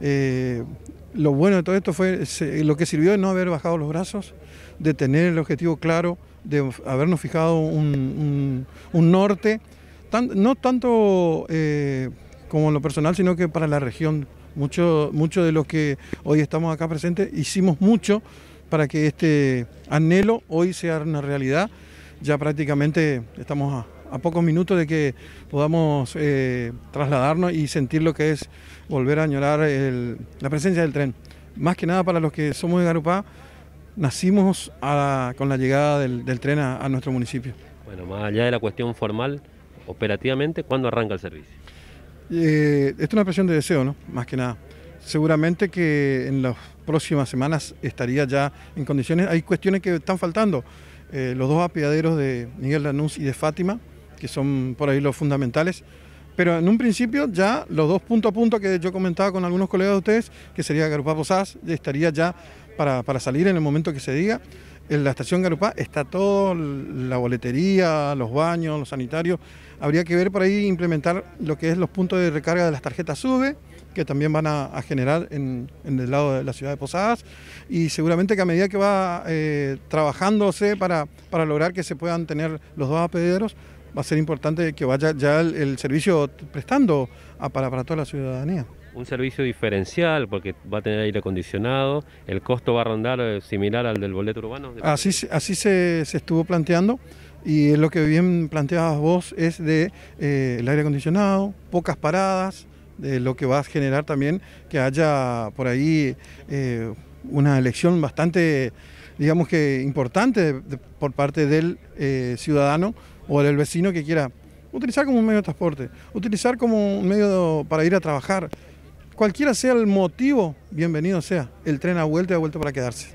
Eh, lo bueno de todo esto fue lo que sirvió de no haber bajado los brazos, de tener el objetivo claro, de habernos fijado un, norte, no tanto eh, como lo personal, sino que para la región. Muchos mucho de los que hoy estamos acá presentes hicimos mucho para que este anhelo hoy sea una realidad. Ya prácticamente estamos a, a pocos minutos de que podamos eh, trasladarnos y sentir lo que es volver a añorar la presencia del tren. Más que nada para los que somos de Garupá, nacimos con la llegada del, tren a, nuestro municipio. Bueno, más allá de la cuestión formal, operativamente, ¿cuándo arranca el servicio? Eh, es una presión de deseo, ¿no? Más que nada. Seguramente que en las próximas semanas estaría ya en condiciones. Hay cuestiones que están faltando. Eh, los dos apiaderos de Miguel Lanús y de Fátima que son por ahí los fundamentales. Pero en un principio ya los dos puntos a punto que yo comentaba con algunos colegas de ustedes, que sería Garupá posadas estaría ya para, salir en el momento que se diga. En la estación Garupá está todo, la boletería, los baños, los sanitarios. Habría que ver por ahí implementar lo que es los puntos de recarga de las tarjetas SUBE, que también van a, generar en, el lado de la ciudad de Posadas. Y seguramente que a medida que va eh, trabajándose para, para lograr que se puedan tener los dos apederos, va a ser importante que vaya ya el, servicio prestando para, toda la ciudadanía. Un servicio diferencial porque va a tener aire acondicionado, el costo va a rondar eh, similar al del boleto urbano. Así, así se, estuvo planteando y lo que bien planteabas vos es de eh, el aire acondicionado, pocas paradas, de lo que va a generar también que haya por ahí eh, una elección bastante digamos que importante por parte del eh, ciudadano o del vecino que quiera utilizar como un medio de transporte, utilizar como un medio para ir a trabajar. Cualquiera sea el motivo, bienvenido sea. El tren a vuelto y ha vuelta para quedarse.